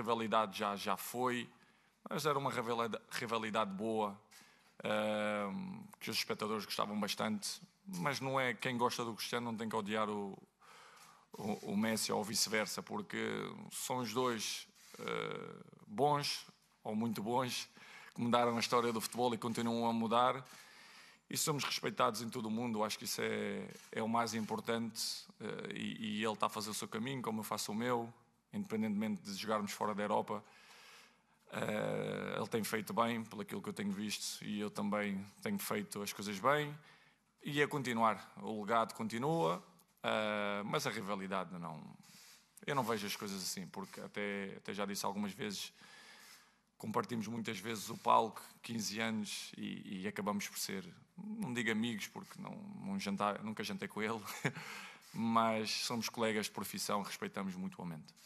rivalidade já, já foi, mas era uma rivalidade boa, uh, que os espectadores gostavam bastante. Mas não é quem gosta do Cristiano não tem que odiar o, o, o Messi ou vice-versa, porque são os dois uh, bons ou muito bons que mudaram a história do futebol e continuam a mudar. E somos respeitados em todo o mundo, acho que isso é, é o mais importante. Uh, e, e ele está a fazer o seu caminho, como eu faço o meu independentemente de jogarmos fora da Europa, uh, ele tem feito bem, pelo que eu tenho visto, e eu também tenho feito as coisas bem, e é continuar. O legado continua, uh, mas a rivalidade não. Eu não vejo as coisas assim, porque até, até já disse algumas vezes, compartimos muitas vezes o palco, 15 anos, e, e acabamos por ser, não digo amigos, porque não, não jantar, nunca jantei com ele. mas somos colegas de profissão, respeitamos mutuamente.